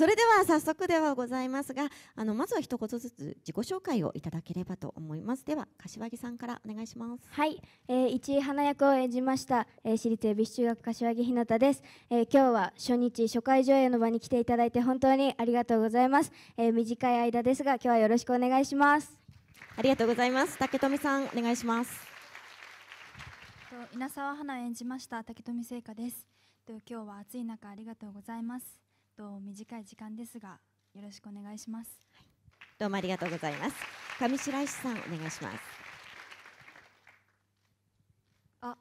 それでは早速ではございますがあのまずは一言ずつ自己紹介をいただければと思いますでは柏木さんからお願いしますはい、えー、一位花役を演じました、えー、私立恵比寿中学柏木ひなたです、えー、今日は初日初回上映の場に来ていただいて本当にありがとうございます、えー、短い間ですが今日はよろしくお願いしますありがとうございます竹富さんお願いします稲沢花演じました竹富聖華です今日は暑い中ありがとうございますと短い時間ですがよろしくお願いします、はい、どうもありがとうございます上白石さんお願いしますああ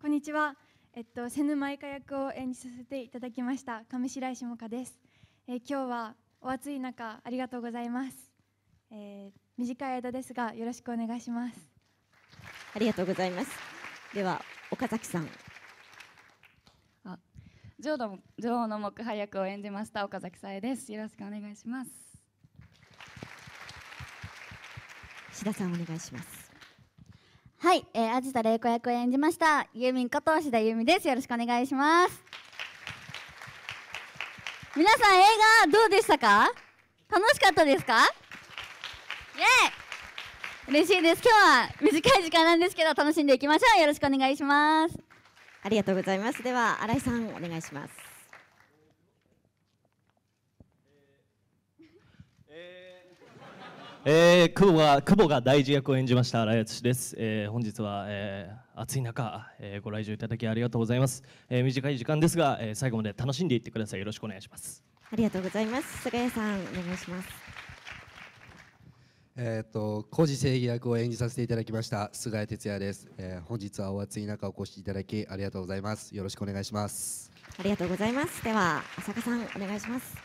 こんにちはえっと瀬沼いか役を演じさせていただきました上白石萌歌です、えー、今日はお暑い中ありがとうございます、えー、短い間ですがよろしくお願いしますありがとうございますでは岡崎さん女王の女王の木配役を演じました岡崎さえですよろしくお願いします志田さんお願いしますはい、えー、アジタ玲子役を演じましたユーミンこと志田由美ですよろしくお願いします皆さん映画どうでしたか楽しかったですかイエーイ嬉しいです今日は短い時間なんですけど楽しんでいきましょうよろしくお願いしますありがとうございます。では新井さんお願いします。えー、久保が久保が大事役を演じました新井敦です、えー、本日は、えー、暑い中、えー、ご来場いただきありがとうございます、えー、短い時間ですが、えー、最後まで楽しんでいってくださいよろしくお願いしますありがとうございます菅谷さんお願いしますえーと、と工事正義役を演じさせていただきました菅谷哲也です、えー、本日はお暑い中お越しいただきありがとうございますよろしくお願いしますありがとうございますでは浅香さんお願いします、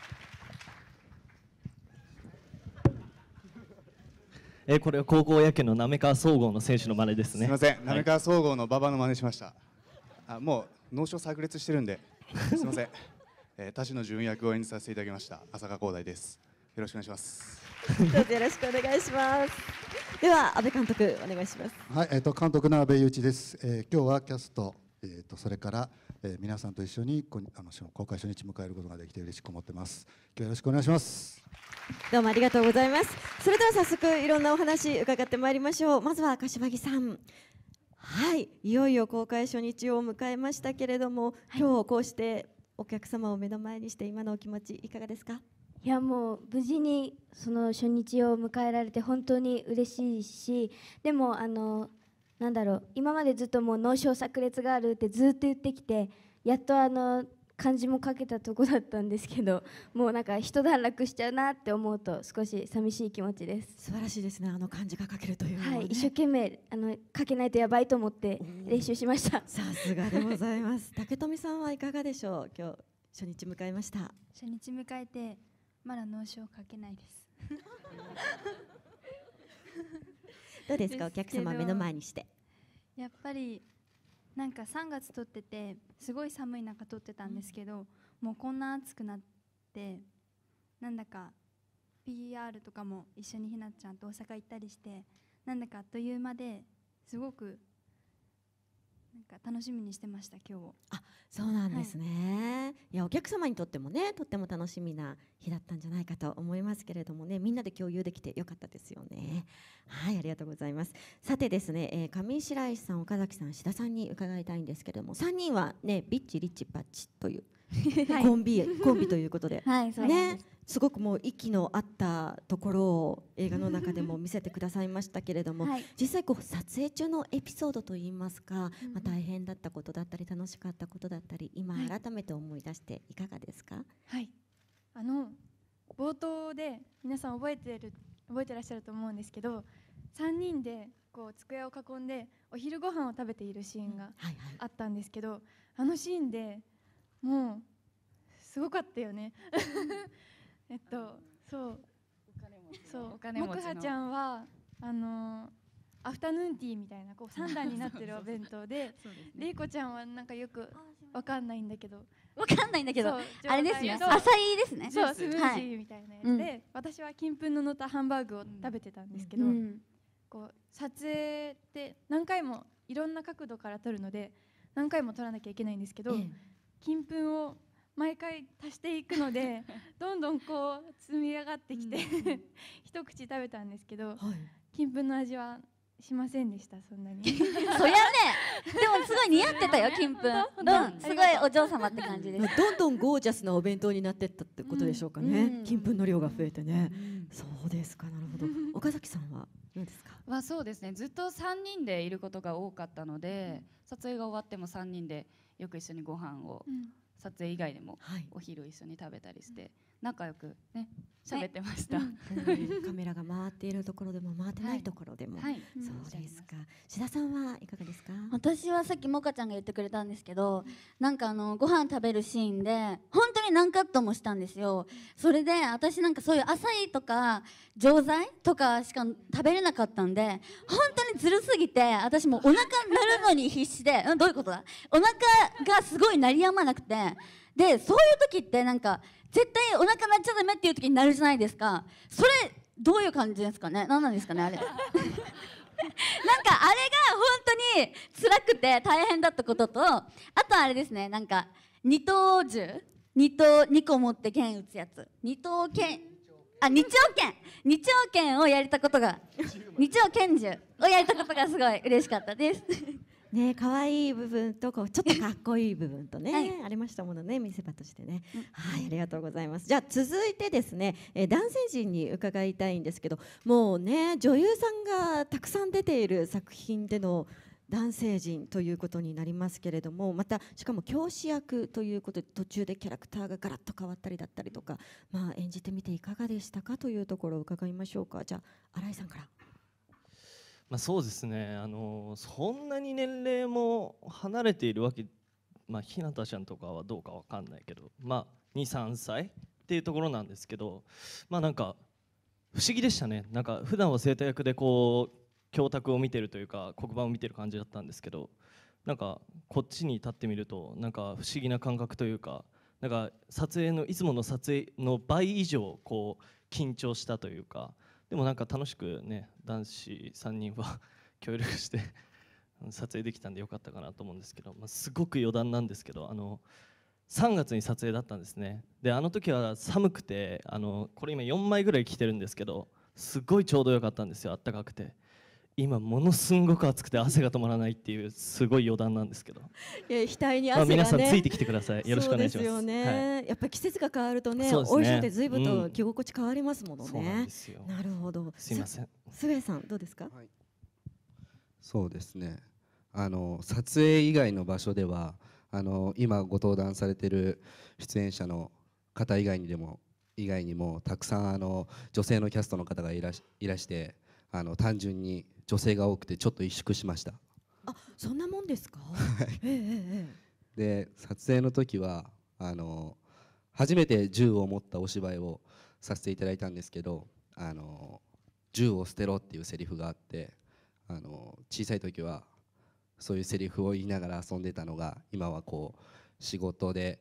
えー、これは高校野球の滑川総合の選手の真似ですねすみません滑川総合の馬場の真似しました、はい、あもう脳症炸裂してるんで すみません、えー、田代純役を演じさせていただきました浅香光大ですよろしくお願いしますどうぞよろしくお願いします。では安倍監督お願いします。はい、えっ、ー、と監督の安倍雄一です。えー、今日はキャスト、えっ、ー、とそれから、えー、皆さんと一緒にこあの公開初日迎えることができて嬉しく思ってます。今日よろしくお願いします。どうもありがとうございます。それでは早速いろんなお話伺ってまいりましょう。まずは柏木さん。はい、いよいよ公開初日を迎えましたけれども、今日こうしてお客様を目の前にして今のお気持ちいかがですか。いやもう無事にその初日を迎えられて本当に嬉しいしでもあのなんだろう今までずっともう脳症炸裂があるってずっと言ってきてやっとあの漢字も書けたとこだったんですけどもうなんか一段落しちゃうなって思うと少し寂しい気持ちです素晴らしいですねあの漢字が書けるという、ね、はい一生懸命あの書けないとやばいと思って練習しましたさすがでございます竹富さんはいかがでしょう今日初日迎えました初日迎えてまだ脳症かけないです どうですかお客様目の前にしてやっぱりなんか3月撮っててすごい寒い中撮ってたんですけど、うん、もうこんな暑くなってなんだか PR とかも一緒にひなちゃんと大阪行ったりしてなんだかあっという間ですごくなんか楽しみにしてました今日あそうなんですね、はい、いやお客様にとってもねとっても楽しみな日だったんじゃないかと思いますけれどもねみんなで共有できてよかったですよねはいありがとうございますさてですね、えー、上白石さん岡崎さん志田さんに伺いたいんですけれども3人はねビッチリッチパッチという コンビコンビということで、はいそうね、すごくもう息の合ったところを映画の中でも見せてくださいましたけれども、はい、実際こう撮影中のエピソードといいますか、まあ、大変だったことだったり楽しかったことだったり今改めて思い出していかがですか、はい、あの冒頭で皆さん覚えてる覚えてらっしゃると思うんですけど3人でこう机を囲んでお昼ご飯を食べているシーンがあったんですけど、あのシーンでもうすごかったよね えっとそうそうお金持ちゃんはあのアフタヌーンティーみたいなこう3 段になってるお弁当で玲子、ね、ちゃんはなんかよくわかんないんだけどわかんないんだけどあれですね浅いですねそうスムージーみたいなやつで、はい、私は金粉ののたハンバーグを食べてたんですけど、うん、こう撮影って何回もいろんな角度から撮るので何回も撮らなきゃいけないんですけど、うん金粉を毎回足していくので どんどんこう積み上がってきて 一口食べたんですけど、はい、金粉の味はしませんでしたそんなに そりゃねでもすごい似合ってたよ金粉、うん、すごいお嬢様って感じですどんどんゴージャスなお弁当になってったってことでしょうかね、うん、金粉の量が増えてね、うん、そうですかなるほど岡崎さんはどうですかはそうですねずっと3人でいることが多かったので撮影が終わっても3人でよく一緒にご飯を、撮影以外でもお昼一緒に食べたりして、仲良くね喋ってました、はいうん、カメラが回っているところでも回ってないところでも、はい、そうですか志田さんはいかがですか私はさっきもかちゃんが言ってくれたんですけどなんかあのご飯食べるシーンで本当に何カットもしたんですよそれで私なんかそういう浅いとか錠剤とかしか食べれなかったんで本当にずるすぎて私もお腹鳴るのに必死で、うん、どういうことだお腹がすごい鳴りやまなくてでそういう時ってなんか絶対お腹鳴っちゃダメっていう時になるるじゃないですかそれどういう感じですかね何なんですかねあれ なんかあれが本当に辛くて大変だったこととあとあれですねなんか二刀銃二刀2個持って剣打つやつ二刀剣あ二丁拳二丁拳をやれたことが二丁拳銃をやれたことがすごい嬉しかったですね可愛い部分とこうちょっとかっこいい部分とね、はい、ありましたものね見せ場としてね、うん、はいありがとうございますじゃあ続いてですね、えー、男性陣に伺いたいんですけどもうね女優さんがたくさん出ている作品での男性陣ということになりますけれどもまたしかも教師役ということで途中でキャラクターがガラッと変わったりだったりとか、まあ、演じてみていかがでしたかというところを伺いましょうかじゃあ新井さんから。まあ、そうですねあのそんなに年齢も離れているわけ、まあ、ひなたちゃんとかはどうか分かんないけど、まあ、23歳っていうところなんですけどまあなんか不思議でしたねなんか普段は生徒役でこう教託を見てるというか黒板を見てる感じだったんですけどなんかこっちに立ってみるとなんか不思議な感覚というかなんか撮影のいつもの撮影の倍以上こう緊張したというかでもなんか楽しくね男子3人は 協力して 撮影できたんでよかったかなと思うんですけど、まあ、すごく余談なんですけどあの3月に撮影だったんですねであの時は寒くてあのこれ今4枚ぐらい着てるんですけどすごいちょうどよかったんですよあったかくて今ものすごく暑くて汗が止まらないっていうすごい余談なんですけど。いや額に汗が、ね、皆さんついてきてください。よろしくお願いします。すよね、はい。やっぱり季節が変わるとね、ねお衣装ってずいぶんと着心地変わりますものね。うん、ななるほど。すみません。菅谷さんどうですか。はい、そうですね。あの撮影以外の場所ではあの今ご登壇されてる出演者の方以外にでも以外にもたくさんあの女性のキャストの方がいらしいらしてあの単純に女性が多くてちょっと萎縮しましたあそんなもんですか、えええ、で撮影の時はあの初めて銃を持ったお芝居をさせていただいたんですけどあの銃を捨てろっていうセリフがあってあの小さい時はそういうセリフを言いながら遊んでたのが今はこう仕事で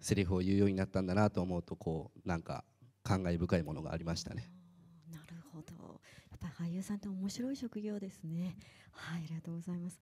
セリフを言うようになったんだなと思うとこうなんか感慨深いものがありましたね。ぱり俳優さんって面白い職業ですね。はい、ありがとうございます。